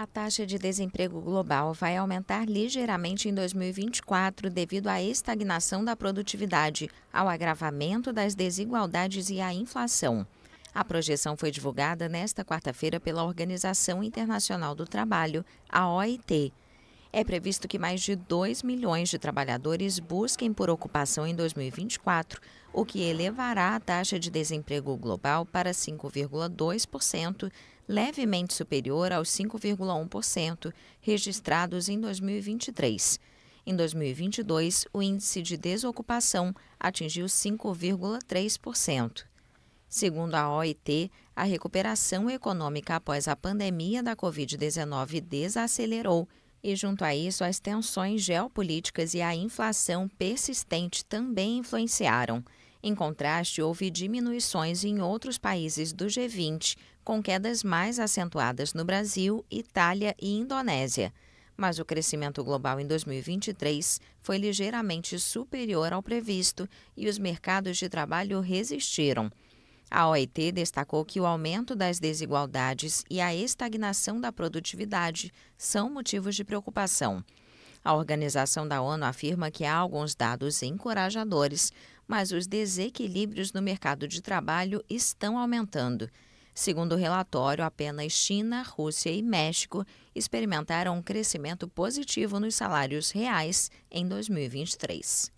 A taxa de desemprego global vai aumentar ligeiramente em 2024 devido à estagnação da produtividade, ao agravamento das desigualdades e à inflação. A projeção foi divulgada nesta quarta-feira pela Organização Internacional do Trabalho, a OIT. É previsto que mais de 2 milhões de trabalhadores busquem por ocupação em 2024, o que elevará a taxa de desemprego global para 5,2%, levemente superior aos 5,1% registrados em 2023. Em 2022, o índice de desocupação atingiu 5,3%. Segundo a OIT, a recuperação econômica após a pandemia da Covid-19 desacelerou e junto a isso, as tensões geopolíticas e a inflação persistente também influenciaram. Em contraste, houve diminuições em outros países do G20, com quedas mais acentuadas no Brasil, Itália e Indonésia. Mas o crescimento global em 2023 foi ligeiramente superior ao previsto e os mercados de trabalho resistiram. A OIT destacou que o aumento das desigualdades e a estagnação da produtividade são motivos de preocupação. A organização da ONU afirma que há alguns dados encorajadores, mas os desequilíbrios no mercado de trabalho estão aumentando. Segundo o relatório, apenas China, Rússia e México experimentaram um crescimento positivo nos salários reais em 2023.